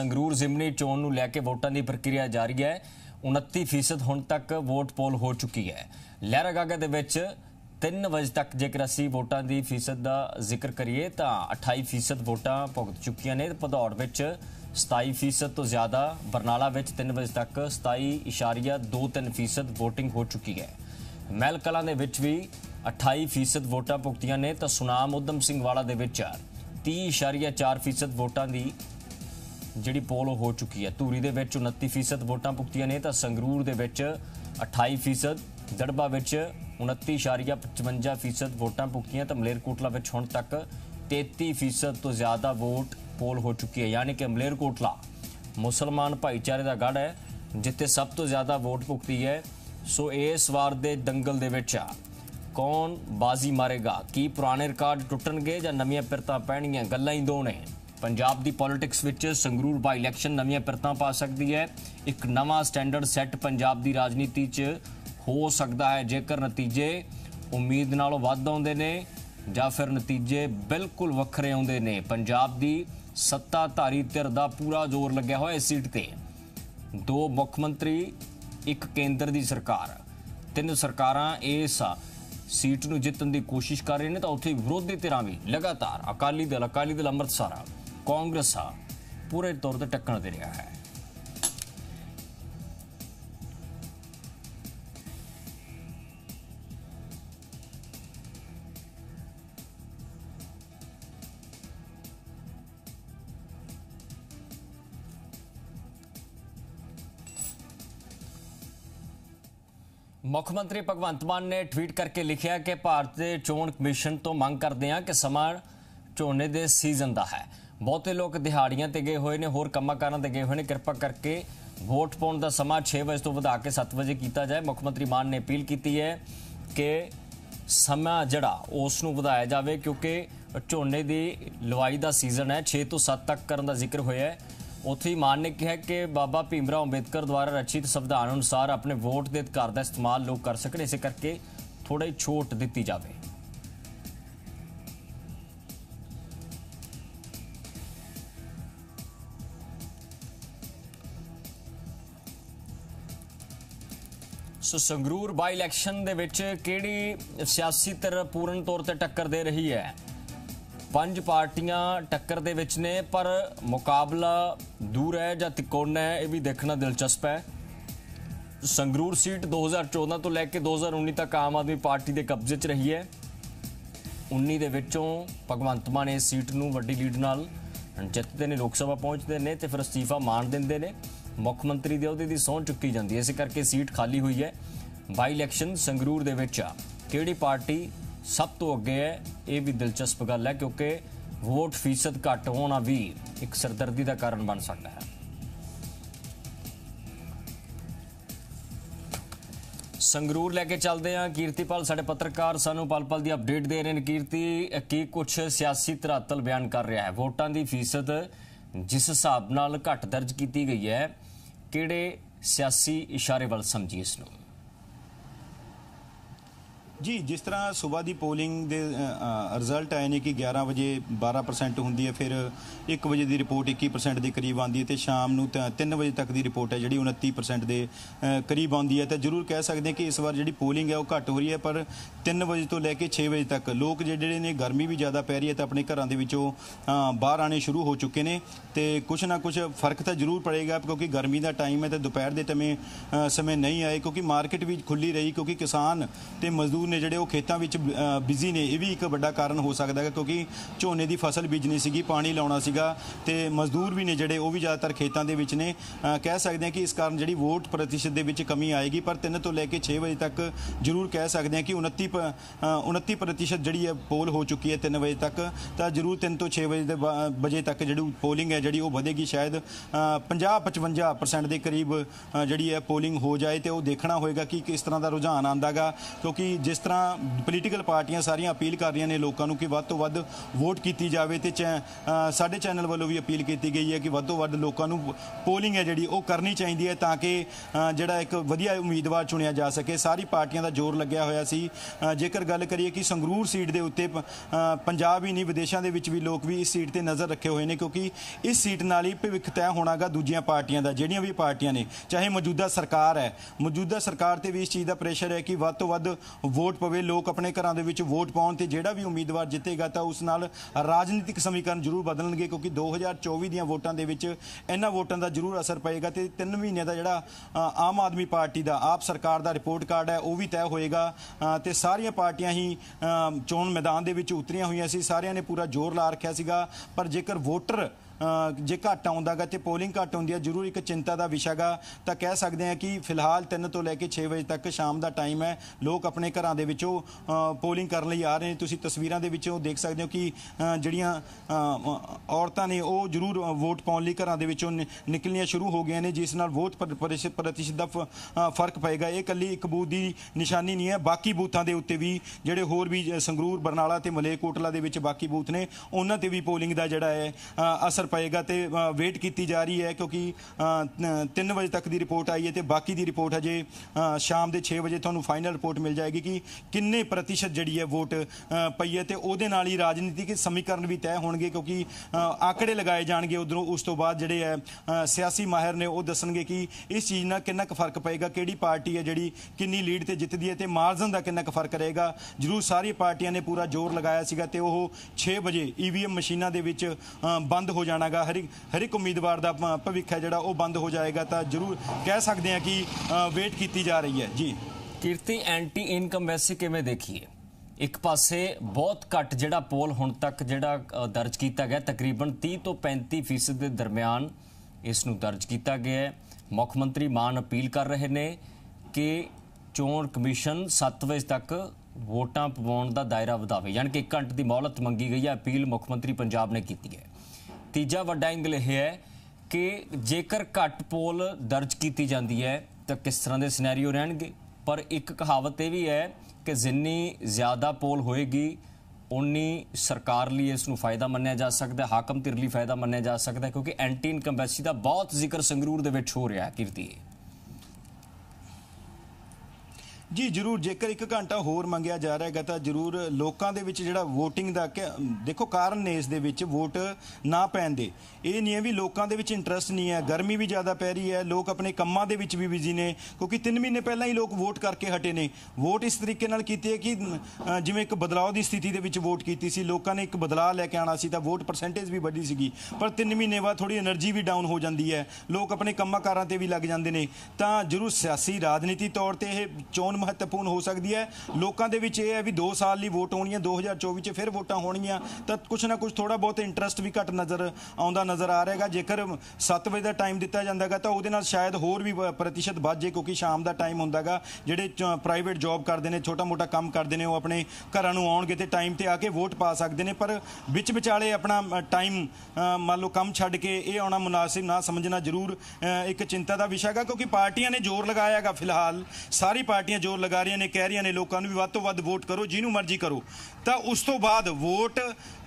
ਸੰਗਰੂਰ ਜ਼ਿਮਨੀ ਚੋਣ ਨੂੰ ਲੈ ਕੇ ਵੋਟਾਂ ਦੀ ਪ੍ਰਕਿਰਿਆ ਜਾਰੀ ਹੈ 29% ਹੁਣ ਤੱਕ ਵੋਟ ਪੋਲ ਹੋ ਚੁੱਕੀ ਹੈ ਲਹਿਰਾ ਗਾਗਾ ਦੇ ਵਿੱਚ 3 ਵਜੇ ਤੱਕ ਜੇਕਰ ਅਸੀਂ ਵੋਟਾਂ ਦੀ ਫੀਸਦ ਦਾ ਜ਼ਿਕਰ ਕਰੀਏ ਤਾਂ 28% ਵੋਟਾਂ ਭੁਗਤ ਚੁੱਕੀਆਂ ਨੇ ਪਧੌੜ ਵਿੱਚ 27% ਤੋਂ ਜ਼ਿਆਦਾ ਬਰਨਾਲਾ ਵਿੱਚ 3 ਵਜੇ ਤੱਕ 27.23% VOTING ਹੋ ਚੁੱਕੀ ਹੈ ਮਹਿਲ ਕਲਾਂ ਦੇ ਵਿੱਚ ਵੀ 28% ਵੋਟਾਂ ਭੁਗਤੀਆਂ ਨੇ ਤਾਂ ਸੁਨਾਮ ਉਦਮ ਸਿੰਘ ਵਾਲਾ ਦੇ ਵਿੱਚ 30.4% ਵੋਟਾਂ ਦੀ ਜਿਹੜੀ ਪੋਲ ਹੋ ਚੁੱਕੀ ਹੈ ਧੂਰੀ ਦੇ ਵਿੱਚ 29% ਵੋਟਾਂ ਪੁਕਤੀਆਂ ਨੇ ਤਾਂ ਸੰਗਰੂਰ ਦੇ ਵਿੱਚ 28% ਦੜਬਾ ਵਿੱਚ 29.55% ਵੋਟਾਂ ਪੁਕਤੀਆਂ ਤਾਂ ਮਲੇਰਕੋਟਲਾ ਵਿੱਚ ਹੁਣ ਤੱਕ 33% ਤੋਂ ਜ਼ਿਆਦਾ ਵੋਟ ਪੋਲ ਹੋ ਚੁੱਕੀ ਹੈ ਯਾਨੀ ਕਿ ਮਲੇਰਕੋਟਲਾ ਮੁਸਲਮਾਨ ਭਾਈਚਾਰੇ ਦਾ ਗੜ ਹੈ ਜਿੱਥੇ ਸਭ ਤੋਂ ਜ਼ਿਆਦਾ ਵੋਟ ਪੁਕਤੀ ਹੈ ਸੋ ਇਸ ਵਾਰ ਦੇ ਦੰਗਲ ਦੇ ਵਿੱਚ ਕੌਣ ਬਾਜ਼ੀ ਮਾਰੇਗਾ ਕੀ ਪੁਰਾਣੇ ਰਿਕਾਰਡ ਟੁੱਟਣਗੇ ਜਾਂ ਨਵੀਆਂ ਪਿਰਤਾ ਪੈਣੀਆਂ ਗੱਲਾਂ ਹੀ ਦੋਣੇ ਪੰਜਾਬ ਦੀ ਪੋਲਿਟਿਕਸ ਵਿੱਚ ਸੰਗਰੂਰ ਬਾਈ ਇਲੈਕਸ਼ਨ ਨਵੀਆਂ ਪਰਤਾਂ ਪਾ ਸਕਦੀ ਹੈ ਇੱਕ ਨਵਾਂ ਸਟੈਂਡਰਡ ਸੈੱਟ ਪੰਜਾਬ ਦੀ ਰਾਜਨੀਤੀ 'ਚ ਹੋ ਸਕਦਾ ਹੈ ਜੇਕਰ ਨਤੀਜੇ ਉਮੀਦ ਨਾਲੋਂ ਵੱਧ ਆਉਂਦੇ ਨੇ ਜਾਂ ਫਿਰ ਨਤੀਜੇ ਬਿਲਕੁਲ ਵੱਖਰੇ ਆਉਂਦੇ ਨੇ ਪੰਜਾਬ ਦੀ ਸੱਤਾਧਾਰੀ ਧਿਰ ਦਾ ਪੂਰਾ ਜ਼ੋਰ ਲੱਗਿਆ ਹੋਇਆ ਇਸ ਸੀਟ ਤੇ ਦੋ ਮੁੱਖ ਮੰਤਰੀ ਇੱਕ ਕੇਂਦਰ ਦੀ ਸਰਕਾਰ ਤਿੰਨ ਸਰਕਾਰਾਂ ਇਸ ਸੀਟ ਨੂੰ ਜਿੱਤਣ ਦੀ ਕੋਸ਼ਿਸ਼ ਕਰ ਰਹੇ ਨੇ ਤਾਂ ਉੱਥੇ ਵਿਰੋਧੀ ਧਿਰਾਂ ਵੀ ਲਗਾਤਾਰ ਅਕਾਲੀ ਦਲ ਅਕਾਲੀ ਦਲ ਅੰਮ੍ਰਿਤਸਰ ਕਾਂਗਰਸ ਆ ਪੂਰੇ ਤੌਰ ਤੇ ਟੱਕਣ ਤੇ ਰਿਹਾ ਹੈ ਮੁੱਖ ਮੰਤਰੀ ਭਗਵੰਤ ਮਾਨ ਨੇ ਟਵੀਟ ਕਰਕੇ ਲਿਖਿਆ ਕਿ ਭਾਰਤ ਦੇ ਚੋਣ ਕਮਿਸ਼ਨ ਤੋਂ ਮੰਗ ਕਰਦੇ ਹਾਂ ਕਿ ਸਮਾਂ ਝੋਨੇ ਦੇ ਸੀਜ਼ਨ ਦਾ ਹੈ ਬਹੁਤੇ ਲੋਕ ਦਿਹਾੜੀਆਂ ਤੇ ਗਏ ਹੋਏ ਨੇ ਹੋਰ ਕੰਮਾਂ ਕਾਰਾਂ ਤੇ ਗਏ ਹੋਏ ਨੇ ਕਿਰਪਾ ਕਰਕੇ ਵੋਟ ਪਾਉਣ ਦਾ ਸਮਾਂ 6 ਵਜੇ ਤੋਂ ਵਧਾ ਕੇ 7 ਵਜੇ ਕੀਤਾ ਜਾਏ ਮੁੱਖ ਮੰਤਰੀ ਮਾਨ ਨੇ ਅਪੀਲ ਕੀਤੀ ਹੈ ਕਿ ਸਮਾਂ ਜਿਹੜਾ ਉਸ ਨੂੰ ਵਧਾਇਆ ਜਾਵੇ ਕਿਉਂਕਿ ਝੋਨੇ ਦੀ ਲਵਾਈ ਦਾ ਸੀਜ਼ਨ ਹੈ 6 ਤੋਂ 7 ਤੱਕ ਕਰਨ ਦਾ ਜ਼ਿਕਰ ਹੋਇਆ ਹੈ ਉੱਥੇ ਹੀ ਮਾਨ ਨੇ ਕਿਹਾ ਕਿ ਬਾਬਾ ਭੀਮਰਾਓ ਅੰਬੇਦਕਰ ਦੁਆਰਾ ਰਚਿਤ ਸੰਵਿਧਾਨ ਅਨੁਸਾਰ ਆਪਣੇ ਵੋਟ ਦੇ ਅਧਿਕਾਰ ਦਾ ਇਸਤੇਮਾਲ ਲੋਕ ਕਰ ਸਕਣ ਇਸੇ ਕਰਕੇ ਥੋੜੀ ਛੋਟ ਦਿੱਤੀ ਜਾਵੇ ਸੋ ਸੰਗਰੂਰ ਬਾਈ ਇਲੈਕਸ਼ਨ ਦੇ ਵਿੱਚ ਕਿਹੜੀ ਸਿਆਸੀ ਧਿਰ ਪੂਰਨ ਤੌਰ ਤੇ ਟੱਕਰ ਦੇ ਰਹੀ ਹੈ ਪੰਜ ਪਾਰਟੀਆਂ ਟੱਕਰ ਦੇ ਵਿੱਚ ਨੇ ਪਰ ਮੁਕਾਬਲਾ ਦੂਰ ਹੈ ਜਾਂ ਤਿਕੋਣਾ ਹੈ ਇਹ ਵੀ ਦੇਖਣਾ ਦਿਲਚਸਪ ਹੈ ਸੰਗਰੂਰ ਸੀਟ 2014 ਤੋਂ ਲੈ ਕੇ 2019 ਤੱਕ ਆਮ ਆਦਮੀ ਪਾਰਟੀ ਦੇ ਕਬਜ਼ੇ 'ਚ ਰਹੀ ਹੈ 19 ਦੇ ਵਿੱਚੋਂ ਭਗਵੰਤ ਮਾਨ ਨੇ ਸੀਟ ਨੂੰ ਵੱਡੀ ਲੀਡ ਨਾਲ ਜਿੱਤਦੇ ਨੇ ਲੋਕ ਸਭਾ ਪਹੁੰਚਦੇ ਨੇ ਤੇ ਫਿਰ ਅਸਤੀਫਾ ਮਾਨ ਦਿੰਦੇ ਨੇ ਮੁੱਖ ਮੰਤਰੀ ਦੇ ਅਹੁਦੇ ਦੀ ਸੌਂ ਚੁੱਕੀ ਜਾਂਦੀ ਹੈ ਇਸੇ ਕਰਕੇ ਸੀਟ ਖਾਲੀ ਹੋਈ ਹੈ ਬਾਈ ਇਲੈਕਸ਼ਨ ਸੰਗਰੂਰ ਦੇ ਵਿੱਚ ਆ ਕਿਹੜੀ ਪਾਰਟੀ ਸਭ ਤੋਂ ਅੱਗੇ ਹੈ ਇਹ ਵੀ ਦਿਲਚਸਪ ਗੱਲ ਹੈ ਕਿਉਂਕਿ ਵੋਟ ਫੀਸਦ ਘੱਟ ਹੋਣਾ ਵੀ ਇੱਕ ਸਰਦਰਦੀ ਦਾ ਕਾਰਨ ਬਣ ਸਕਦਾ ਹੈ ਸੰਗਰੂਰ ਲੈ ਕੇ ਚੱਲਦੇ ਹਾਂ ਕੀਰਤੀਪਾਲ ਸਾਡੇ ਪੱਤਰਕਾਰ ਸਾਨੂੰ ਪਲ-ਪਲ ਦੀ ਅਪਡੇਟ ਦੇ ਰਹੇ ਨੇ ਕੀਰਤੀ ਕੀ ਕੁਝ ਸਿਆਸੀ ਤਰਾਤਲ ਬਿਆਨ ਕਰ ਰਿਹਾ ਹੈ ਵੋਟਾਂ ਦੀ ਫੀਸਦ ਜਿਸ ਹਿਸਾਬ ਨਾਲ ਘਟ ਦਰਜ ਕੀਤੀ ਗਈ ਹੈ ਕਿਹੜੇ ਸਿਆਸੀ ਇਸ਼ਾਰੇ ਵੱਲ ਸਮਝੀ ਇਸ ਨੂੰ ਜੀ ਜਿਸ ਤਰ੍ਹਾਂ ਸਵੇਰ ਦੀ ਪੋਲਿੰਗ ਦੇ ਰਿਜ਼ਲਟ ਆਏ ਨੇ ਕਿ 11 ਵਜੇ 12% ਹੁੰਦੀ ਹੈ ਫਿਰ 1 ਵਜੇ ਦੀ ਰਿਪੋਰਟ 21% ਦੇ ਕਰੀਬ ਆਉਂਦੀ ਹੈ ਤੇ ਸ਼ਾਮ ਨੂੰ 3 ਵਜੇ ਤੱਕ ਦੀ ਰਿਪੋਰਟ ਹੈ ਜਿਹੜੀ 29% ਦੇ ਕਰੀਬ ਆਉਂਦੀ ਹੈ ਤੇ ਜ਼ਰੂਰ ਕਹਿ ਸਕਦੇ ਕਿ ਇਸ ਵਾਰ ਜਿਹੜੀ ਪੋਲਿੰਗ ਹੈ ਉਹ ਘੱਟ ਹੋ ਰਹੀ ਹੈ ਪਰ 3 ਵਜੇ ਤੋਂ ਲੈ ਕੇ 6 ਵਜੇ ਤੱਕ ਲੋਕ ਜਿਹੜੇ ਨੇ ਗਰਮੀ ਵੀ ਜ਼ਿਆਦਾ ਪੈ ਰਹੀ ਹੈ ਤੇ ਆਪਣੇ ਘਰਾਂ ਦੇ ਵਿੱਚੋਂ ਬਾਹਰ ਆਣੇ ਸ਼ੁਰੂ ਹੋ ਚੁੱਕੇ ਨੇ ਤੇ ਕੁਝ ਨਾ ਕੁਝ ਫਰਕ ਤਾਂ ਜ਼ਰੂਰ ਪੜੇਗਾ ਕਿਉਂਕਿ ਗਰਮੀ ਦਾ ਟਾਈਮ ਹੈ ਤੇ ਦੁਪਹਿਰ ਦੇ ਟਾਈਮੇ ਸਮੇਂ ਨਹੀਂ ਆਏ ਕਿਉਂਕਿ ਮਾਰਕੀਟ ਵੀ ਖੁੱਲੀ ਰਹੀ ਕਿਉਂਕਿ ਕਿਸਾਨ ਤੇ ਮਜ਼ਦੂਰ ਨੇ ਜਿਹੜੇ ਉਹ ਖੇਤਾਂ ਵਿੱਚ ਬਿਜ਼ੀ ਨੇ ਇਹ ਵੀ ਇੱਕ ਵੱਡਾ ਕਾਰਨ ਹੋ ਸਕਦਾ ਹੈ ਕਿਉਂਕਿ ਝੋਨੇ ਦੀ ਫਸਲ ਬੀਜਣੀ ਸੀਗੀ ਪਾਣੀ ਲਾਉਣਾ ਸੀਗਾ ਤੇ ਮਜ਼ਦੂਰ ਵੀ ਨੇ ਜਿਹੜੇ ਉਹ ਵੀ ਜ਼ਿਆਦਾਤਰ ਖੇਤਾਂ ਦੇ ਵਿੱਚ ਨੇ ਕਹਿ ਸਕਦੇ ਹਾਂ ਕਿ ਇਸ ਕਾਰਨ ਜਿਹੜੀ ਵੋਟ ਪ੍ਰਤੀਸ਼ਤ ਦੇ ਵਿੱਚ ਕਮੀ ਆਏਗੀ ਪਰ 3 ਤੋਂ ਲੈ ਕੇ 6 ਵਜੇ ਤੱਕ ਜ਼ਰੂਰ ਕਹਿ ਸਕਦੇ ਹਾਂ ਕਿ 29 29% ਜਿਹੜੀ ਹੈ ਪੋਲ ਹੋ ਚੁੱਕੀ ਹੈ 3 ਵਜੇ ਤੱਕ ਤਾਂ ਜ਼ਰੂਰ 3 ਤੋਂ 6 ਵਜੇ ਦੇ ਵਜੇ ਤੱਕ ਜਿਹੜੀ ਪੋਲਿੰਗ ਹੈ ਜਿਹੜੀ ਉਹ ਵਧੇਗੀ ਸ਼ਾਇਦ 50 55% ਦੇ ਕਰੀਬ ਜਿਹੜੀ ਹੈ ਪੋਲਿੰਗ ਹੋ ਜਾਏ ਤੇ ਉਹ ਦੇਖਣਾ ਹੋਏਗਾ ਕਿ ਕਿਸ ਤਰ੍ਹਾਂ ਦਾ ਰੁਝਾਨ ਆਂਦਾਗਾ ਕਿਉਂਕਿ ਜਿਸ ਤਰ੍ਹਾਂ ਪੋਲੀਟੀਕਲ ਪਾਰਟੀਆਂ ਸਾਰੀਆਂ ਅਪੀਲ ਕਰ ਰਹੀਆਂ ਨੇ ਲੋਕਾਂ ਨੂੰ ਕਿ ਵੱਧ ਤੋਂ ਵੱਧ ਵੋਟ ਕੀਤੀ ਜਾਵੇ ਤੇ ਸਾਡੇ ਚੈਨਲ ਵੱਲੋਂ ਵੀ ਅਪੀਲ ਕੀਤੀ ਗਈ ਹੈ ਕਿ ਵੱਧ ਤੋਂ ਵੱਧ ਲੋਕਾਂ ਨੂੰ ਪੋਲਿੰਗ ਹੈ ਜਿਹੜੀ ਉਹ ਕਰਨੀ ਚਾਹੀਦੀ ਹੈ ਤਾਂ ਕਿ ਜਿਹੜਾ ਇੱਕ ਵਧੀਆ ਉਮੀਦਵਾਰ ਚੁਣਿਆ ਜਾ ਸਕੇ ਸਾਰੀ ਪਾਰਟੀਆਂ ਦਾ ਜ਼ੋਰ ਲੱਗਿਆ ਹੋਇਆ ਸੀ ਜੇਕਰ ਗੱਲ ਕਰੀਏ ਕਿ ਸੰਗਰੂਰ ਸੀਟ ਦੇ ਉੱਤੇ ਪੰਜਾਬ ਹੀ ਨਹੀਂ ਵਿਦੇਸ਼ਾਂ ਦੇ ਵਿੱਚ ਵੀ ਲੋਕ ਵੀ ਇਸ ਸੀਟ ਤੇ ਨਜ਼ਰ ਰੱਖੇ ਹੋਏ ਨੇ ਕਿਉਂਕਿ ਇਸ ਸੀਟ ਨਾਲ ਹੀ ਭਵਿੱਖ ਤੈਅ ਹੋਣਾਗਾ ਦੂਜੀਆਂ ਪਾਰਟੀਆਂ ਦਾ ਜਿਹੜੀਆਂ ਵੀ ਪਾਰਟੀਆਂ ਨੇ ਚਾਹੇ ਮੌਜੂਦਾ ਸਰਕਾਰ ਹੈ ਮੌਜੂਦਾ ਸਰਕਾਰ ਤੇ ਵੀ ਇਸ ਚੀਜ਼ ਦਾ ਪ੍ਰੈਸ਼ਰ ਹੈ ਕਿ ਵੱਧ ਤੋਂ ਵੱਧ ਵੋਟ ਵੋਟ ਪਵੇ ਲੋਕ ਆਪਣੇ ਘਰਾਂ ਦੇ ਵਿੱਚ ਵੋਟ ਪਾਉਣ ਤੇ ਜਿਹੜਾ ਵੀ ਉਮੀਦਵਾਰ ਜਿੱਤੇਗਾ ਤਾਂ ਉਸ ਨਾਲ ਰਾਜਨੀਤਿਕ ਸਮੀਕਰਨ ਜ਼ਰੂਰ ਬਦਲਣਗੇ ਕਿਉਂਕਿ 2024 ਦੀਆਂ ਵੋਟਾਂ ਦੇ ਵਿੱਚ ਇਹਨਾਂ ਵੋਟਾਂ ਦਾ ਜ਼ਰੂਰ ਅਸਰ ਪਏਗਾ ਤੇ 3 ਮਹੀਨੇ ਦਾ ਜਿਹੜਾ ਆਮ ਆਦਮੀ ਪਾਰਟੀ ਦਾ ਆਪ ਸਰਕਾਰ ਦਾ ਰਿਪੋਰਟ ਕਾਰਡ ਹੈ ਉਹ ਵੀ ਤੈਅ ਹੋਏਗਾ ਤੇ ਸਾਰੀਆਂ ਪਾਰਟੀਆਂ ਹੀ ਚੋਣ ਮੈਦਾਨ ਦੇ ਵਿੱਚ ਉਤਰੀਆਂ ਹੋਈਆਂ ਸੀ ਸਾਰਿਆਂ ਨੇ ਪੂਰਾ ਜ਼ੋਰ ਲਾ ਰੱਖਿਆ ਸੀਗਾ ਪਰ ਜੇਕਰ ਵੋਟਰ ਜੇ ਘੱਟ ਆਉਂਦਾਗਾ ਤੇ ਪੋਲਿੰਗ ਘੱਟ ਹੁੰਦੀ ਹੈ ਜ਼ਰੂਰ ਇੱਕ ਚਿੰਤਾ ਦਾ ਵਿਸ਼ਾਗਾ ਤਾਂ ਕਹਿ ਸਕਦੇ ਹਾਂ ਕਿ ਫਿਲਹਾਲ 3 ਤੋਂ ਲੈ ਕੇ 6 ਵਜੇ ਤੱਕ ਸ਼ਾਮ ਦਾ ਟਾਈਮ ਹੈ ਲੋਕ ਆਪਣੇ ਘਰਾਂ ਦੇ ਵਿੱਚੋਂ ਪੋਲਿੰਗ ਕਰਨ ਲਈ ਆ ਰਹੇ ਨੇ ਤੁਸੀਂ ਤਸਵੀਰਾਂ ਦੇ ਵਿੱਚੋਂ ਦੇਖ ਸਕਦੇ ਹੋ ਕਿ ਜਿਹੜੀਆਂ ਔਰਤਾਂ ਨੇ ਉਹ ਜ਼ਰੂਰ ਵੋਟ ਪਾਉਣ ਲਈ ਘਰਾਂ ਦੇ ਵਿੱਚੋਂ ਨਿਕਲਣੀਆਂ ਸ਼ੁਰੂ ਹੋ ਗਈਆਂ ਨੇ ਜਿਸ ਨਾਲ ਵੋਟ ਪ੍ਰਤੀਸ਼ਤ ਦਾ ਫਰਕ ਪਏਗਾ ਇਹ ਕੱਲੀ ਇੱਕ ਬੂਥ ਦੀ ਨਿਸ਼ਾਨੀ ਨਹੀਂ ਹੈ ਬਾਕੀ ਬੂਥਾਂ ਦੇ ਉੱਤੇ ਵੀ ਜਿਹੜੇ ਹੋਰ ਵੀ ਸੰਗਰੂਰ ਬਰਨਾਲਾ ਤੇ ਮਲੇਕੋਟਲਾ ਦੇ ਵਿੱਚ ਬਾਕੀ ਬੂਥ ਨੇ ਉਹਨਾਂ ਤੇ ਵੀ ਪੋਲਿੰਗ ਦਾ ਜਿਹੜਾ ਹੈ ਅਸਰ ਪਏਗਾ ਤੇ ਵੇਟ ਕੀਤੀ ਜਾ ਰਹੀ ਹੈ ਕਿਉਂਕਿ 3 ਵਜੇ ਤੱਕ ਦੀ ਰਿਪੋਰਟ ਆਈ ਹੈ ਤੇ ਬਾਕੀ ਦੀ ਰਿਪੋਰਟ ਹਜੇ ਸ਼ਾਮ ਦੇ 6 ਵਜੇ ਤੁਹਾਨੂੰ ਫਾਈਨਲ ਰਿਪੋਰਟ ਮਿਲ ਜਾਏਗੀ ਕਿ ਕਿੰਨੇ ਪ੍ਰਤੀਸ਼ਤ ਜਿਹੜੀ ਹੈ ਵੋਟ ਪਈ ਹੈ ਤੇ ਉਹਦੇ ਨਾਲ ਹੀ ਰਾਜਨੀਤਿਕ ਸਮੀਕਰਨ ਵੀ ਤੈਅ ਹੋਣਗੇ ਕਿਉਂਕਿ ਆਕੜੇ ਲਗਾਏ ਜਾਣਗੇ ਉਧਰੋਂ ਉਸ ਤੋਂ ਬਾਅਦ ਜਿਹੜੇ ਹੈ ਸਿਆਸੀ ਮਾਹਿਰ ਨੇ ਉਹ ਦੱਸਣਗੇ ਕਿ ਇਸ ਚੀਜ਼ ਨਾਲ ਕਿੰਨਾ ਕੁ ਫਰਕ ਪਏਗਾ ਕਿਹੜੀ ਪਾਰਟੀ ਹੈ ਜਿਹੜੀ ਕਿੰਨੀ ਲੀਡ ਤੇ ਜਿੱਤਦੀ ਹੈ ਤੇ ਮਾਰਜਨ ਦਾ ਕਿੰਨਾ ਕੁ ਫਰਕ ਰਹੇਗਾ ਜ਼ਰੂਰ ਸਾਰੀ ਪਾਰਟੀਆਂ ਨੇ ਪੂਰਾ ਜ਼ੋਰ ਲਗਾਇਆ ਸੀਗਾ ਤੇ ਉਹ 6 ਵਜੇ ਈਵੀਐਮ e ਮਸ਼ੀਨਾਂ ਦੇ ਵਿੱਚ ਬੰਦ ਹੋ ਜਾਣ ਜਾਣਾ ਗਾ ਹਰ ਇੱਕ ਉਮੀਦਵਾਰ ਦਾ ਭਵਿੱਖ ਹੈ ਜਿਹੜਾ ਉਹ ਬੰਦ ਹੋ ਜਾਏਗਾ ਤਾਂ ਜ਼ਰੂਰ ਕਹਿ ਸਕਦੇ ਆ ਕਿ ਵੇਟ ਕੀਤੀ ਜਾ ਰਹੀ ਹੈ ਜੀ ਕੀਰਤੀ ਐਂਟੀ ਇਨਕਮ ਵੈਸੇ ਕਿਵੇਂ ਦੇਖੀਏ ਇੱਕ ਪਾਸੇ ਬਹੁਤ ਘੱਟ ਜਿਹੜਾ ਪੋਲ ਹੁਣ ਤੱਕ ਜਿਹੜਾ ਦਰਜ ਕੀਤਾ ਗਿਆ ਤਕਰੀਬਨ 30 ਤੋਂ 35% ਦੇ ਦਰਮਿਆਨ ਇਸ ਨੂੰ ਦਰਜ ਕੀਤਾ ਗਿਆ ਹੈ ਮੁੱਖ ਮੰਤਰੀ ਮਾਨ ਅਪੀਲ ਕਰ ਰਹੇ ਨੇ ਕਿ ਚੋਣ ਕਮਿਸ਼ਨ 7 ਵਜੇ ਤੱਕ ਵੋਟਾਂ ਪਵਾਉਣ ਦਾ ਦਾਇਰਾ ਵਧਾਵੇ ਯਾਨੀ ਕਿ 1 ਘੰਟੇ ਦੀ ਮੌਲਤ ਮੰਗੀ ਗਈ ਹੈ ਅਪੀਲ ਮੁੱਖ ਮੰਤਰੀ ਪੰਜਾਬ ਨੇ ਕੀਤੀ ਹੈ ਤੀਜਾ ਵੱਡਾ ਐਂਗਲ ਇਹ ਹੈ ਕਿ ਜੇਕਰ ਘੱਟ ਪੋਲ ਦਰਜ ਕੀਤੀ ਜਾਂਦੀ ਹੈ ਤਾਂ ਕਿਸ ਤਰ੍ਹਾਂ ਦੇ ਸਿਨੈਰੀਓ ਰਹਿਣਗੇ ਪਰ ਇੱਕ ਕਹਾਵਤ ਇਹ ਵੀ ਹੈ ਕਿ ਜਿੰਨੀ ਜ਼ਿਆਦਾ ਪੋਲ ਹੋਏਗੀ ਉਨੀ ਸਰਕਾਰ ਲਈ ਇਸ ਨੂੰ ਫਾਇਦਾ ਮੰਨਿਆ ਜਾ ਸਕਦਾ ਹਾਕਮ ਧਿਰ ਲਈ ਫਾਇਦਾ ਮੰਨਿਆ ਜਾ ਸਕਦਾ ਕਿਉਂਕਿ ਐਂਟੀ ਇਨਕੰਬੈਸੀ ਦਾ ਬਹੁਤ ਜ਼ਿਕਰ ਸੰਗਰੂਰ ਦੇ ਵਿੱਚ ਹੋ ਰਿਹਾ ਹੈ ਕੀਰਤੀ ਜੀ ਜਰੂਰ ਜੇਕਰ 1 ਘੰਟਾ ਹੋਰ ਮੰਗਿਆ ਜਾ ਰਿਹਾ ਹੈਗਾ ਤਾਂ ਜਰੂਰ ਲੋਕਾਂ ਦੇ ਵਿੱਚ ਜਿਹੜਾ VOTING ਦਾ ਦੇਖੋ ਕਾਰਨ ਨੇ ਇਸ ਦੇ ਵਿੱਚ ਵੋਟ ਨਾ ਪੈਣ ਦੇ ਇਹ ਨਹੀਂ ਹੈ ਵੀ ਲੋਕਾਂ ਦੇ ਵਿੱਚ ਇੰਟਰਸਟ ਨਹੀਂ ਹੈ ਗਰਮੀ ਵੀ ਜ਼ਿਆਦਾ ਪੈ ਰਹੀ ਹੈ ਲੋਕ ਆਪਣੇ ਕੰਮਾਂ ਦੇ ਵਿੱਚ ਵੀ ਬਿਜ਼ੀ ਨੇ ਕਿਉਂਕਿ 3 ਮਹੀਨੇ ਪਹਿਲਾਂ ਹੀ ਲੋਕ ਵੋਟ ਕਰਕੇ ਹਟੇ ਨੇ ਵੋਟ ਇਸ ਤਰੀਕੇ ਨਾਲ ਕੀਤੀ ਹੈ ਕਿ ਜਿਵੇਂ ਇੱਕ ਬਦਲਾਅ ਦੀ ਸਥਿਤੀ ਦੇ ਵਿੱਚ ਵੋਟ ਕੀਤੀ ਸੀ ਲੋਕਾਂ ਨੇ ਇੱਕ ਬਦਲਾਅ ਲੈ ਕੇ ਆਣਾ ਸੀ ਤਾਂ ਵੋਟ ਪਰਸੈਂਟੇਜ ਵੀ ਵੱਡੀ ਸੀਗੀ ਪਰ 3 ਮਹੀਨੇ ਬਾਅਦ ਥੋੜੀ એનર્ਜੀ ਵੀ ਡਾਊਨ ਹੋ ਜਾਂਦੀ ਹੈ ਲੋਕ ਆਪਣੇ ਕੰਮਾਂ ਕਾਰਾਂ ਤੇ ਵੀ ਲੱਗ ਜਾਂਦੇ ਨੇ ਤਾਂ ਜਰੂਰ ਸਿਆਸੀ ਰਾਜਨੀਤੀ ਤੌਰ ਤੇ ਇਹ ਚੋਣ ਮਹੱਤਵਪੂਰਨ ਹੋ ਸਕਦੀ ਹੈ ਲੋਕਾਂ ਦੇ ਵਿੱਚ ਇਹ ਹੈ ਵੀ 2 ਸਾਲ ਲਈ ਵੋਟ ਹੋਣੀ ਹੈ 2024 ਚ ਫਿਰ ਵੋਟਾਂ ਹੋਣਗੀਆਂ ਤਾਂ ਕੁਝ ਨਾ ਕੁਝ ਥੋੜਾ ਬਹੁਤ ਇੰਟਰਸਟ ਵੀ ਘਟ ਨਜ਼ਰ ਆਉਂਦਾ ਨਜ਼ਰ ਆ ਰਿਹਾਗਾ ਜੇਕਰ 7 ਵਜੇ ਦਾ ਟਾਈਮ ਦਿੱਤਾ ਜਾਂਦਾਗਾ ਤਾਂ ਉਹਦੇ ਨਾਲ ਸ਼ਾਇਦ ਹੋਰ ਵੀ ਪ੍ਰਤੀਸ਼ਤ ਵੱਧ ਜੇ ਕਿਉਂਕਿ ਸ਼ਾਮ ਦਾ ਟਾਈਮ ਹੁੰਦਾਗਾ ਜਿਹੜੇ ਪ੍ਰਾਈਵੇਟ ਜੌਬ ਕਰਦੇ ਨੇ ਛੋਟਾ-ਮੋਟਾ ਕੰਮ ਕਰਦੇ ਨੇ ਉਹ ਆਪਣੇ ਘਰਾਂ ਨੂੰ ਆਉਣਗੇ ਤੇ ਟਾਈਮ ਤੇ ਆ ਕੇ ਵੋਟ ਪਾ ਸਕਦੇ ਨੇ ਪਰ ਵਿੱਚ ਵਿਚਾਲੇ ਆਪਣਾ ਟਾਈਮ ਮੰਨ ਲਓ ਕੰਮ ਛੱਡ ਕੇ ਇਹ ਆਉਣਾ ਮੁਨਾਸਿਬ ਨਾ ਸਮਝਣਾ ਜ਼ਰੂਰ ਇੱਕ ਚਿੰਤਾ ਦਾ ਵਿਸ਼ਾ ਹੈਗਾ ਕਿਉਂਕਿ ਪਾਰਟੀਆਂ ਨੇ ਜ਼ੋਰ ਲਗਾਇਆਗਾ ਫਿਲਹਾਲ ਸਾਰੀ ਪਾਰਟੀਆਂ ਜ਼ੋਰ ਲਗਾ ਰਹੀਆਂ ਨੇ ਕਹਿ ਰਹੀਆਂ ਨੇ ਲੋਕਾਂ ਨੂੰ ਵੀ ਵੱਧ ਤੋਂ ਵੱਧ ਵੋਟ ਕਰੋ ਜਿਹਨੂੰ ਮਰਜ਼ੀ ਕਰੋ ਤਾਂ ਉਸ ਤੋਂ ਬਾਅਦ ਵੋਟ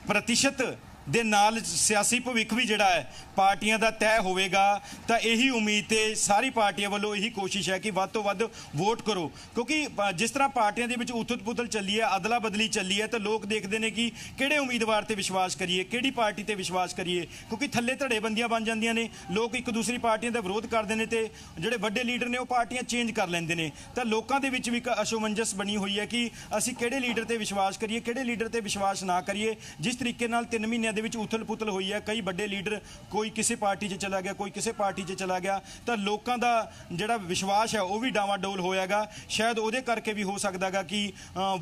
ਪ੍ਰਤੀਸ਼ਤ ਦੇ ਨਾਲ ਸਿਆਸੀ ਭਵਿੱਖ ਵੀ ਜਿਹੜਾ ਹੈ ਪਾਰਟੀਆਂ ਦਾ ਤੈਅ ਹੋਵੇਗਾ ਤਾਂ ਇਹੀ ਉਮੀਦ ਤੇ ਸਾਰੀ ਪਾਰਟੀਆਂ ਵੱਲੋਂ ਇਹੀ ਕੋਸ਼ਿਸ਼ ਹੈ ਕਿ ਵੱਧ ਤੋਂ ਵੱਧ ਵੋਟ ਕਰੋ ਕਿਉਂਕਿ ਜਿਸ ਤਰ੍ਹਾਂ ਪਾਰਟੀਆਂ ਦੇ ਵਿੱਚ ਉਥਲ-ਪੁਥਲ ਚੱਲੀ ਹੈ ਅਦਲਾ ਬਦਲੀ ਚੱਲੀ ਹੈ ਤਾਂ ਲੋਕ ਦੇਖਦੇ ਨੇ ਕਿ ਕਿਹੜੇ ਉਮੀਦਵਾਰ ਤੇ ਵਿਸ਼ਵਾਸ ਕਰੀਏ ਕਿਹੜੀ ਪਾਰਟੀ ਤੇ ਵਿਸ਼ਵਾਸ ਕਰੀਏ ਕਿਉਂਕਿ ਥੱਲੇ ਬੰਦੀਆਂ ਬਣ ਜਾਂਦੀਆਂ ਨੇ ਲੋਕ ਇੱਕ ਦੂਸਰੀ ਪਾਰਟੀਆਂ ਦਾ ਵਿਰੋਧ ਕਰਦੇ ਨੇ ਤੇ ਜਿਹੜੇ ਵੱਡੇ ਲੀਡਰ ਨੇ ਉਹ ਪਾਰਟੀਆਂ ਚੇਂਜ ਕਰ ਲੈਂਦੇ ਨੇ ਤਾਂ ਲੋਕਾਂ ਦੇ ਵਿੱਚ ਵੀ ਇੱਕ ਅਸ਼ੋਮੰਜਸ ਬਣੀ ਹੋਈ ਹੈ ਕਿ ਅਸੀਂ ਕਿਹੜੇ ਲੀਡਰ ਤੇ ਵਿਸ਼ਵਾਸ ਕਰੀਏ ਕਿਹੜੇ ਲੀਡਰ ਤੇ ਵਿਸ਼ਵਾਸ ਨਾ ਕਰੀਏ ਜਿਸ ਤਰੀਕੇ ਨਾਲ 3 ਮਹੀਨੇ ਦੇ ਵਿੱਚ ਉਥਲ-ਪੁਥਲ ਹੋਈ ਹੈ ਕਈ ਵੱਡੇ ਲੀਡਰ ਕੋਈ ਕਿਸੇ ਪਾਰਟੀ 'ਚ ਚਲਾ ਗਿਆ ਕੋਈ ਕਿਸੇ ਪਾਰਟੀ 'ਚ ਚਲਾ ਗਿਆ ਤਾਂ ਲੋਕਾਂ ਦਾ ਜਿਹੜਾ ਵਿਸ਼ਵਾਸ ਹੈ ਉਹ ਵੀ ਡਾਵਾਡੋਲ ਹੋਇਆਗਾ ਸ਼ਾਇਦ ਉਹਦੇ ਕਰਕੇ ਵੀ ਹੋ ਸਕਦਾਗਾ ਕਿ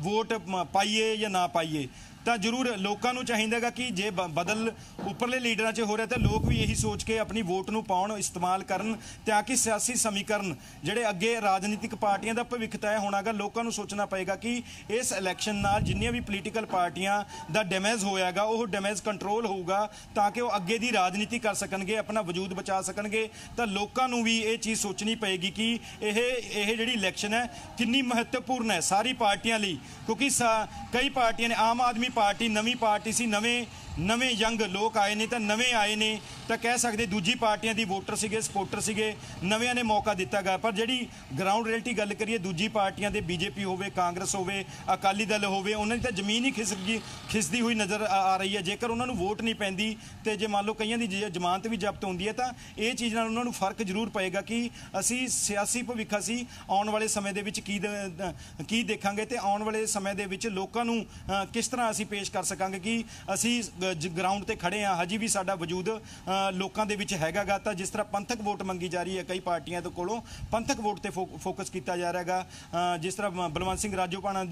ਵੋਟ ਪਾਈਏ ਜਾਂ ਨਾ ਪਾਈਏ ਤਾਂ ਜ਼ਰੂਰ ਲੋਕਾਂ ਨੂੰ ਚਾਹੀਦਾਗਾ ਕਿ ਜੇ ਬਦਲ ਉੱਪਰਲੇ ਲੀਡਰਾਂ 'ਚ ਹੋ ਰਿਹਾ ਤਾਂ ਲੋਕ ਵੀ ਇਹੀ ਸੋਚ ਕੇ ਆਪਣੀ ਵੋਟ ਨੂੰ ਪਾਉਣ ਇਸਤੇਮਾਲ ਕਰਨ ਤਾਂ ਕਿ ਸਿਆਸੀ ਸਮੀਕਰਨ ਜਿਹੜੇ ਅੱਗੇ ਰਾਜਨੀਤਿਕ ਪਾਰਟੀਆਂ ਦਾ ਭਵਿੱਖ ਤੈਅ ਹੋਣਾਗਾ ਲੋਕਾਂ ਨੂੰ ਸੋਚਣਾ ਪਏਗਾ ਕਿ ਇਸ ਇਲੈਕਸ਼ਨ ਨਾਲ ਜਿੰਨੀਆਂ ਵੀ ਪੋਲੀਟੀਕਲ ਪਾਰਟੀਆਂ ਦਾ ਡੈਮੇਜ ਹੋਇਆਗਾ ਉਹ ਡੈਮੇਜ ਕੰਟਰੋਲ ਹੋਊਗਾ ਤਾਂ ਕਿ ਉਹ ਅੱਗੇ ਦੀ ਰਾਜਨੀਤੀ ਕਰ ਸਕਣਗੇ ਆਪਣਾ ਵਜੂਦ ਬਚਾ ਸਕਣਗੇ ਤਾਂ ਲੋਕਾਂ ਨੂੰ ਵੀ ਇਹ ਚੀਜ਼ ਸੋਚਣੀ ਪਏਗੀ ਕਿ ਇਹ ਇਹ ਜਿਹੜੀ ਇਲੈਕਸ਼ਨ ਹੈ ਕਿੰਨੀ ਮਹੱਤਵਪੂਰਨ ਹੈ ਸਾਰੀ ਪਾਰਟੀਆਂ ਲਈ ਕਿਉਂਕਿ ਕਈ ਪਾਰਟੀਆਂ ਨੇ ਆਮ ਆਦਮੀ ਪਾਰਟੀ ਨਵੀਂ ਪਾਰਟੀ ਸੀ ਨਵੇਂ ਨਵੇਂ ਯੰਗ ਲੋਕ ਆਏ ਨੇ ਤਾਂ ਨਵੇਂ ਆਏ ਨੇ ਤਾਂ ਕਹਿ ਸਕਦੇ ਦੂਜੀ ਪਾਰਟੀਆਂ ਦੀ ਵੋਟਰ ਸੀਗੇ ਸਪੋਰਟਰ ਸੀਗੇ ਨਵਿਆਂ ਨੇ ਮੌਕਾ ਦਿੱਤਾ ਗਿਆ ਪਰ ਜਿਹੜੀ ਗਰਾਊਂਡ ਰਿਐਲਿਟੀ ਗੱਲ ਕਰੀਏ ਦੂਜੀ ਪਾਰਟੀਆਂ ਦੇ ਬੀਜੇਪੀ ਹੋਵੇ ਕਾਂਗਰਸ ਹੋਵੇ ਅਕਾਲੀ ਦਲ ਹੋਵੇ ਉਹਨਾਂ ਦੀ ਤਾਂ ਜ਼ਮੀਨ ਹੀ ਗਈ ਖਿਸਦੀ ਹੋਈ ਨਜ਼ਰ ਆ ਰਹੀ ਹੈ ਜੇਕਰ ਉਹਨਾਂ ਨੂੰ ਵੋਟ ਨਹੀਂ ਪੈਂਦੀ ਤੇ ਜੇ ਮੰਨ ਲਓ ਕਈਆਂ ਦੀ ਜ਼ਮਾਨਤ ਵੀ ਜ਼ਬਤ ਹੁੰਦੀ ਹੈ ਤਾਂ ਇਹ ਚੀਜ਼ ਨਾਲ ਉਹਨਾਂ ਨੂੰ ਫਰਕ ਜ਼ਰੂਰ ਪਏਗਾ ਕਿ ਅਸੀਂ ਸਿਆਸੀ ਭਵਿੱਖ ਅਸੀਂ ਆਉਣ ਵਾਲੇ ਸਮੇਂ ਦੇ ਵਿੱਚ ਕੀ ਕੀ ਦੇਖਾਂਗੇ ਤੇ ਆਉਣ ਵਾਲੇ ਸਮੇਂ ਦੇ ਵਿੱਚ ਲੋਕਾਂ ਨੂੰ ਕਿਸ ਤਰ੍ਹਾਂ ਅਸੀਂ ਪੇਸ਼ ਕਰ ਸਕਾਂਗੇ ਕਿ ਅਸੀਂ ਗਰਾਊਂਡ ਤੇ ਖੜੇ ਆ ਹਜੇ ਵੀ ਸਾਡਾ ਵਜੂਦ ਲੋਕਾਂ ਦੇ ਵਿੱਚ ਹੈਗਾਗਾ ਤਾਂ ਜਿਸ ਤਰ੍ਹਾਂ ਪੰਥਕ ਵੋਟ ਮੰਗੀ ਜਾ ਰਹੀ ਹੈ ਕਈ ਪਾਰਟੀਆਂ ਦੇ ਕੋਲੋਂ ਪੰਥਕ ਵੋਟ ਤੇ ਫੋਕਸ ਕੀਤਾ ਜਾ ਰਿਹਾਗਾ ਜਿਸ ਤਰ੍ਹਾਂ ਬਲਵੰਤ ਸਿੰਘ ਰਾਜੋਪਾਣਾ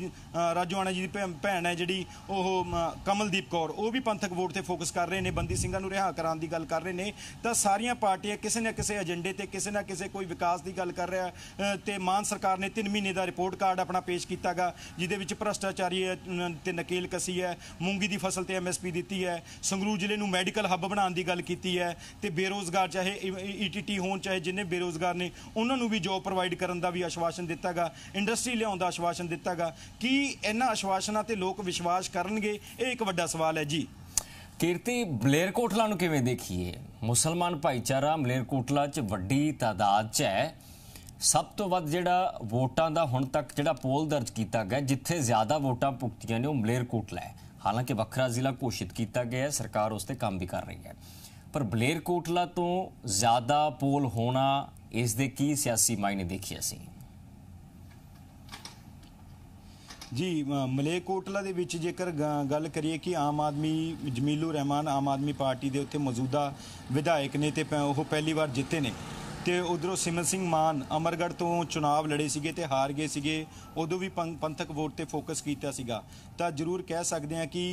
ਰਾਜੋਆਣਾ ਜੀ ਦੀ ਭੈਣ ਹੈ ਜਿਹੜੀ ਉਹ ਕਮਲਦੀਪ ਕੌਰ ਉਹ ਵੀ ਪੰਥਕ ਵੋਟ ਤੇ ਫੋਕਸ ਕਰ ਰਹੇ ਨੇ ਬੰਦੀ ਸਿੰਘਾਂ ਨੂੰ ਰਿਹਾ ਕਰਾਉਣ ਦੀ ਗੱਲ ਕਰ ਰਹੇ ਨੇ ਤਾਂ ਸਾਰੀਆਂ ਪਾਰਟੀਆਂ ਕਿਸੇ ਨਾ ਕਿਸੇ ਏਜੰਡੇ ਤੇ ਕਿਸੇ ਨਾ ਕਿਸੇ ਕੋਈ ਵਿਕਾਸ ਦੀ ਗੱਲ ਕਰ ਰਿਹਾ ਤੇ ਮਾਨ ਸਰਕਾਰ ਨੇ 3 ਮਹੀਨੇ ਦਾ ਰਿਪੋਰਟ ਕਾਰਡ ਆਪਣਾ ਪੇਸ਼ ਕੀਤਾਗਾ ਜਿਹਦੇ ਵਿੱਚ ਭ੍ਰਸ਼ਟਾਚਾਰੀ ਤੇ ਨਕੇਲ ਕਸੀ ਹੈ ਮੂੰਗੀ ਦੀ ਫਸਲ ਤੇ ਐਮਐਸਪੀ ਦਿੱਤੀ ਹੈ ਸੰਗਰੂਰ ਜ਼ਿਲ੍ਹੇ ਨੂੰ ਮੈਡੀਕਲ ਹੱਬ ਬਣਾਉਣ ਦੀ ਗੱਲ ਕੀਤੀ ਕੀਤੀ ਹੈ ਤੇ ਬੇਰੋਜ਼ਗਾਰ ਚਾਹੇ ਈਟੀਟੀ e ਹੋਣ ਚਾਹੇ ਜਿੰਨੇ ਬੇਰੋਜ਼ਗਾਰ ਨੇ ਉਹਨਾਂ ਨੂੰ ਵੀ ਜੋਬ ਪ੍ਰੋਵਾਈਡ ਕਰਨ ਦਾ ਵੀ ਆਸ਼ਵਾਸਨ ਦਿੱਤਾਗਾ ਇੰਡਸਟਰੀ ਲਿਆਉਣ ਦਾ ਆਸ਼ਵਾਸਨ ਦਿੱਤਾਗਾ ਕੀ ਇਹਨਾਂ ਆਸ਼ਵਾਸਨਾਂ ਤੇ ਲੋਕ ਵਿਸ਼ਵਾਸ ਕਰਨਗੇ ਇਹ ਇੱਕ ਵੱਡਾ ਸਵਾਲ ਹੈ ਜੀ ਕੀਰਤੀ ਬਲੇਰਕੋਟਲਾ ਨੂੰ ਕਿਵੇਂ ਦੇਖੀਏ ਮੁਸਲਮਾਨ ਭਾਈਚਾਰਾ ਮਲੇਰਕੋਟਲਾ 'ਚ ਵੱਡੀ ਤਾਦਾਦ 'ਚ ਹੈ ਸਭ ਤੋਂ ਵੱਧ ਜਿਹੜਾ ਵੋਟਾਂ ਦਾ ਹੁਣ ਤੱਕ ਜਿਹੜਾ ਪੋਲ ਦਰਜ ਕੀਤਾ ਗਿਆ ਜਿੱਥੇ ਜ਼ਿਆਦਾ ਵੋਟਾਂ ਪੁਕਤੀਆਂ ਨੇ ਉਹ ਮਲੇਰਕੋਟਲਾ ਹੈ ਹਾਲਾਂਕਿ ਵੱਖਰਾ ਜ਼ਿਲ੍ਹਾ ਘੋਸ਼ਿਤ ਕੀਤਾ ਗਿਆ ਹੈ ਸਰਕਾਰ ਉਸ ਤੇ ਕੰਮ ਵੀ ਕਰ ਰਹੀ ਹੈ ਪਰ ਬਲੇਰ ਕੋਟਲਾ ਤੋਂ ਜ਼ਿਆਦਾ ਪੋਲ ਹੋਣਾ ਇਸ ਦੇ ਕੀ ਸਿਆਸੀ ਮਾਇਨੇ ਦੇਖੀ ਅਸੀਂ ਜੀ ਮਲੇਕੋਟਲਾ ਦੇ ਵਿੱਚ ਜੇਕਰ ਗੱਲ ਕਰੀਏ ਕਿ ਆਮ ਆਦਮੀ ਜਮੀਲੂ ਰਹਿਮਾਨ ਆਮ ਆਦਮੀ ਪਾਰਟੀ ਦੇ ਉੱਤੇ ਮੌਜੂਦਾ ਵਿਧਾਇਕ ਨੇ ਤੇ ਉਹ ਪਹਿਲੀ ਵਾਰ ਜਿੱਤੇ ਨੇ ਤੇ ਉਧਰੋਂ ਸਿਮਰ ਸਿੰਘ ਮਾਨ ਅਮਰਗੜ ਤੋਂ ਚੋਣ ਲੜੇ ਸੀਗੇ ਤੇ ਹਾਰ ਗਏ ਸੀਗੇ ਉਦੋਂ ਵੀ ਪੰਥਕ ਵੋਟ ਤੇ ਫੋਕਸ ਕੀਤਾ ਸੀਗਾ ਤਾਂ ਜ਼ਰੂਰ ਕਹਿ ਸਕਦੇ ਆ ਕਿ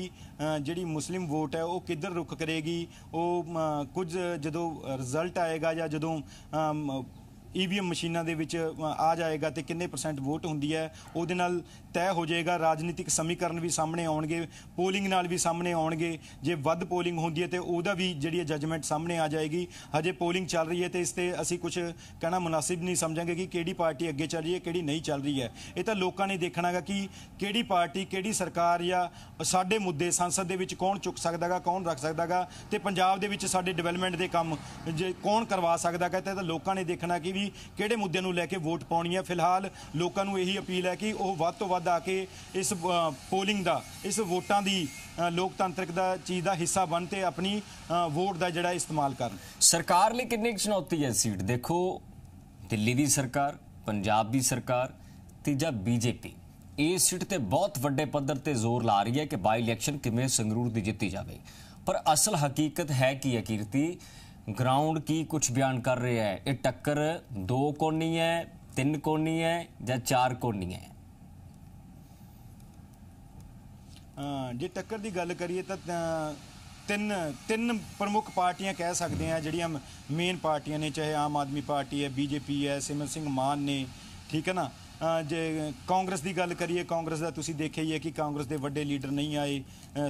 ਜਿਹੜੀ ਮੁਸਲਿਮ ਵੋਟ ਹੈ ਉਹ ਕਿੱਧਰ ਰੁਕ ਕਰੇਗੀ ਉਹ ਕੁਝ ਜਦੋਂ ਰਿਜ਼ਲਟ ਆਏਗਾ ਜਾਂ ਜਦੋਂ ਈਵੀਐਮ ਮਸ਼ੀਨਾਂ ਦੇ ਵਿੱਚ ਆ ਜਾਏਗਾ ਤੇ ਕਿੰਨੇ ਪਰਸੈਂਟ ਵੋਟ ਹੁੰਦੀ ਹੈ ਉਹਦੇ ਨਾਲ ਤੈਅ ਹੋ ਜਾਏਗਾ ਰਾਜਨੀਤਿਕ ਸਮੀਕਰਨ ਵੀ ਸਾਹਮਣੇ ਆਉਣਗੇ ਪੋਲਿੰਗ ਨਾਲ ਵੀ ਸਾਹਮਣੇ ਆਉਣਗੇ ਜੇ ਵੱਧ ਪੋਲਿੰਗ ਹੁੰਦੀ ਹੈ ਤੇ ਉਹਦਾ ਵੀ ਜਿਹੜੀ ਜੱਜਮੈਂਟ ਸਾਹਮਣੇ ਆ ਜਾਏਗੀ ਹਜੇ ਪੋਲਿੰਗ ਚੱਲ ਰਹੀ ਹੈ ਤੇ ਇਸ ਤੇ ਅਸੀਂ ਕੁਝ ਕਹਿਣਾ ਮੁਨਾਸਿਬ ਨਹੀਂ ਸਮਝਾਂਗੇ ਕਿ ਕਿਹੜੀ ਪਾਰਟੀ ਅੱਗੇ ਚੱਲ ਰਹੀ ਹੈ ਕਿਹੜੀ ਨਹੀਂ ਚੱਲ ਰਹੀ ਹੈ ਇਹ ਤਾਂ ਲੋਕਾਂ ਨੇ ਦੇਖਣਾਗਾ ਕਿ ਕਿਹੜੀ ਪਾਰਟੀ ਕਿਹੜੀ ਸਰਕਾਰ ਜਾਂ ਸਾਡੇ ਮੁੱਦੇ ਸੰਸਦ ਦੇ ਵਿੱਚ ਕੌਣ ਚੁੱਕ ਸਕਦਾਗਾ ਕੌਣ ਰੱਖ ਸਕਦਾਗਾ ਤੇ ਪੰਜਾਬ ਦੇ ਵਿੱਚ ਸਾਡੇ ਡਿਵੈਲਪਮੈਂਟ ਦੇ ਕੰਮ ਜੇ ਕੌਣ ਕਰਵਾ ਸਕਦਾਗਾ ਤੇ ਤਾਂ ਲੋਕਾਂ ਨੇ ਦੇਖਣਾ ਕਿ ਵੀ ਅਸੀਂ ਕਿਹੜੇ ਮੁੱਦੇ ਨੂੰ ਲੈ ਕੇ ਵੋਟ ਪਾਉਣੀ ਹੈ ਫਿਲਹਾਲ ਲੋਕਾਂ ਨੂੰ ਇਹੀ ਅਪੀਲ ਹੈ ਕਿ ਉਹ ਵੱਧ ਤੋਂ ਵੱਧ ਆ ਕੇ ਇਸ ਪੋਲਿੰਗ ਦਾ ਇਸ ਵੋਟਾਂ ਦੀ ਲੋਕਤੰਤਰਕ ਦਾ ਚੀਜ਼ ਦਾ ਹਿੱਸਾ ਬਣ ਤੇ ਆਪਣੀ ਵੋਟ ਦਾ ਜਿਹੜਾ ਇਸਤੇਮਾਲ ਕਰਨ ਸਰਕਾਰ ਲਈ ਕਿੰਨੀ ਚੁਣੌਤੀ ਹੈ ਸੀਟ ਦੇਖੋ ਦਿੱਲੀ ਦੀ ਸਰਕਾਰ ਪੰਜਾਬ ਦੀ ਸਰਕਾਰ ਤੀਜਾ ਬੀਜੇਪੀ ਇਹ ਸੀਟ ਤੇ ਬਹੁਤ ਵੱਡੇ ਪੱਧਰ ਤੇ ਜ਼ੋਰ ਲਾ ਰਹੀ ਹੈ ਕਿ ਬਾਈ ਇਲੈਕਸ਼ਨ ਕਿਵੇਂ ਸੰਗਰੂਰ ਦੀ ਜਿੱਤੀ ਜਾਵੇ ਪਰ ਅਸਲ ਹਕੀਕਤ ਹੈ ਕਿ ਅਕੀਰਤੀ ਗਰਾਊਂਡ ਕੀ ਕੁਝ ਬਿਆਨ ਕਰ ਰਿਹਾ ਹੈ ਇਹ ਟੱਕਰ ਦੋ कोनी ਹੈ ਤਿੰਨ कोनी ਹੈ ਜਾਂ ਚਾਰ ਕੋਨੀ ਹੈ ਜੇ ਟੱਕਰ ਦੀ ਗੱਲ ਕਰੀਏ ਤਾਂ ਤਿੰਨ ਤਿੰਨ ਪ੍ਰਮੁੱਖ ਪਾਰਟੀਆਂ ਕਹਿ ਸਕਦੇ ਆ ਜਿਹੜੀਆਂ ਮੇਨ ਪਾਰਟੀਆਂ ਨੇ ਚਾਹੇ ਆਮ ਆਦਮੀ ਪਾਰਟੀ ਹੈ ਬੀਜੇਪੀ ਹੈ ਸਿਮਰ ਸਿੰਘ ਮਾਨ ਨੇ ਠੀਕ ਹੈ ਨਾ ਜੇ ਕਾਂਗਰਸ ਦੀ ਗੱਲ ਕਰੀਏ ਕਾਂਗਰਸ ਦਾ ਤੁਸੀਂ ਦੇਖਿਆ ਹੀ ਹੈ ਕਿ ਕਾਂਗਰਸ ਦੇ ਵੱਡੇ ਲੀਡਰ ਨਹੀਂ ਆਏ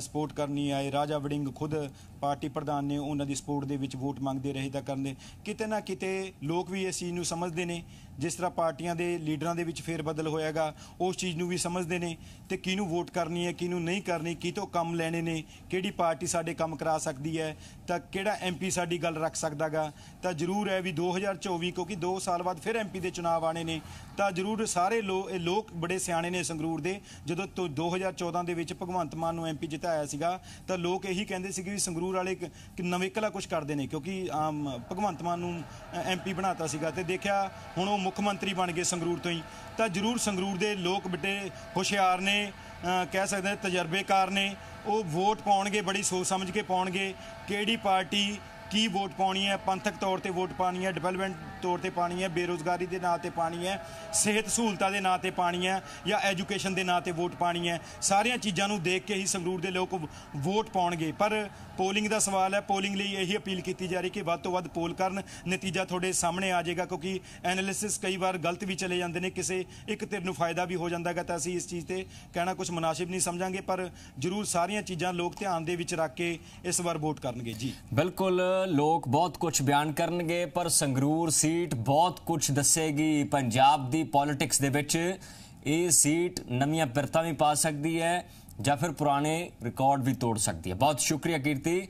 ਸਪੋਰਟ ਕਰਨੀ ਆਏ ਰਾਜਾ ਵੜਿੰਗ ਖੁਦ ਪਾਰਟੀ ਪ੍ਰਧਾਨ ਨੇ ਉਹਨਾਂ ਦੀ ਸਪੋਰਟ ਦੇ ਵਿੱਚ ਵੋਟ ਮੰਗਦੇ ਰਹੇ ਤਾਂ ਕਰਦੇ ਕਿਤੇ ਨਾ ਕਿਤੇ ਲੋਕ ਵੀ ਇਸ ਚੀਜ਼ ਨੂੰ ਸਮਝਦੇ ਨੇ ਜਿਸ ਤਰ੍ਹਾਂ ਪਾਰਟੀਆਂ ਦੇ ਲੀਡਰਾਂ ਦੇ ਵਿੱਚ ਫੇਰ ਬਦਲ ਹੋਇਆਗਾ ਉਸ ਚੀਜ਼ ਨੂੰ ਵੀ ਸਮਝਦੇ ਨੇ ਤੇ ਕਿਹਨੂੰ ਵੋਟ ਕਰਨੀ ਹੈ ਕਿਹਨੂੰ ਨਹੀਂ ਕਰਨੀ ਕੀ ਤੋਂ ਕੰਮ ਲੈਣੇ ਨੇ ਕਿਹੜੀ ਪਾਰਟੀ ਸਾਡੇ ਕੰਮ ਕਰਾ ਸਕਦੀ ਹੈ ਤਾਂ ਕਿਹੜਾ ਐਮਪੀ ਸਾਡੀ ਗੱਲ ਰੱਖ ਸਕਦਾਗਾ ਤਾਂ ਜ਼ਰੂਰ ਹੈ ਵੀ 2024 ਕਿਉਂਕਿ 2 ਸਾਲ ਬਾਅਦ ਫਿਰ ਐਮਪੀ ਦੇ ਚੋਣ ਆਣੇ ਨੇ ਤਾਂ ਜ਼ਰੂਰ ਸਾਰੇ ਲੋਕ ਇਹ ਲੋਕ ਬੜੇ ਸਿਆਣੇ ਨੇ ਸੰਗਰੂਰ ਦੇ ਜਦੋਂ 2014 ਦੇ ਵਿੱਚ ਭਗਵੰਤ ਮਾਨ ਨੂੰ ਐਮਪੀ ਜਿਤਾਇਆ ਸੀਗਾ ਤਾਂ ਲੋਕ ਇਹੀ ਕਹਿੰਦੇ ਸੀ ਕਿ ਸੰਗਰੂਰ ਵਾਲੇ ਨਵੇਂ ਕਲਾ ਕੁਝ ਕਰਦੇ ਨੇ ਕਿਉਂਕਿ ਭਗਵੰਤ ਮਾਨ ਨੂੰ ਐਮਪੀ ਬਣਾਤਾ ਸੀਗਾ ਤੇ ਦੇਖਿਆ ਹੁਣ ਉਹ ਮੁੱਖ ਮੰਤਰੀ ਬਣ ਗਏ ਸੰਗਰੂਰ ਤੋਂ ਹੀ ਤਾਂ ਜ਼ਰੂਰ ਸੰਗਰੂਰ ਦੇ ਲੋਕ ਵੱਡੇ ਹੁਸ਼ਿਆਰ ਨੇ ਕਹਿ ਸਕਦੇ ਨੇ ਤਜਰਬੇਕਾਰ ਨੇ ਉਹ ਵੋਟ ਪਾਉਣਗੇ ਬੜੀ ਸੋਚ ਸਮਝ ਕੇ ਪਾਉਣਗੇ ਕਿਹੜੀ ਪਾਰਟੀ ਕੀ ਵੋਟ ਪਾਉਣੀ ਹੈ ਪੰਥਕ ਤੌਰ ਤੇ ਵੋਟ ਪਾਉਣੀ ਹੈ ਡਿਵੈਲਪਮੈਂਟ ਤੌਰ ਤੇ ਪਾਣੀ ਹੈ ਬੇਰੋਜ਼ਗਾਰੀ ਦੇ ਨਾਂ ਤੇ ਪਾਣੀ ਹੈ ਸਿਹਤ ਸਹੂਲਤਾਂ ਦੇ ਨਾਂ ਤੇ ਪਾਣੀ ਹੈ ਜਾਂ ਐਜੂਕੇਸ਼ਨ ਦੇ ਨਾਂ ਤੇ ਵੋਟ ਪਾਣੀ ਹੈ ਸਾਰੀਆਂ ਚੀਜ਼ਾਂ ਨੂੰ ਦੇਖ ਕੇ ਹੀ ਸੰਗਰੂਰ ਦੇ ਲੋਕ ਵੋਟ ਪਾਉਣਗੇ ਪਰ ਪੋਲਿੰਗ ਦਾ ਸਵਾਲ ਹੈ ਪੋਲਿੰਗ ਲਈ ਇਹੀ ਅਪੀਲ ਕੀਤੀ ਜਾ ਰਹੀ ਕਿ ਵੱਧ ਤੋਂ ਵੱਧ ਪੋਲ ਕਰਨ ਨਤੀਜਾ ਤੁਹਾਡੇ ਸਾਹਮਣੇ ਆ ਜਾਏਗਾ ਕਿਉਂਕਿ ਐਨਾਲਿਸਿਸ ਕਈ ਵਾਰ ਗਲਤ ਵੀ ਚਲੇ ਜਾਂਦੇ ਨੇ ਕਿਸੇ ਇੱਕ ਧਿਰ ਨੂੰ ਫਾਇਦਾ ਵੀ ਹੋ ਜਾਂਦਾ ਹੈਗਾ ਤਾਂ ਅਸੀਂ ਇਸ ਚੀਜ਼ ਤੇ ਕਹਿਣਾ ਕੁਝ ਮناسب ਨਹੀਂ ਸਮਝਾਂਗੇ ਪਰ ਜ਼ਰੂਰ ਸਾਰੀਆਂ ਚੀਜ਼ਾਂ ਲੋਕ ਧਿਆਨ ਦੇ ਵਿੱਚ ਰੱਖ ਕੇ ਇਸ ਵਾਰ ਵੋਟ ਕਰਨਗੇ ਜੀ ਬਿਲਕੁਲ ਲੋਕ ਬਹੁਤ ਕੁਝ ਬਿਆਨ ਕਰਨਗੇ ਪਰ ਸੰਗਰੂਰ ਸੀਟ ਬਹੁਤ ਕੁਝ ਦੱਸੇਗੀ ਪੰਜਾਬ ਦੀ ਪੋਲਿਟਿਕਸ ਦੇ ਵਿੱਚ ਇਹ ਸੀਟ ਨਵੀਆਂ ਪਰਤਾਂ ਵੀ ਪਾ ਸਕਦੀ ਹੈ ਜਾਂ ਫਿਰ ਪੁਰਾਣੇ ਰਿਕਾਰਡ ਵੀ ਤੋੜ ਸਕਦੀ ਹੈ ਬਹੁਤ ਸ਼ੁਕਰੀਆ ਕੀਰਤੀ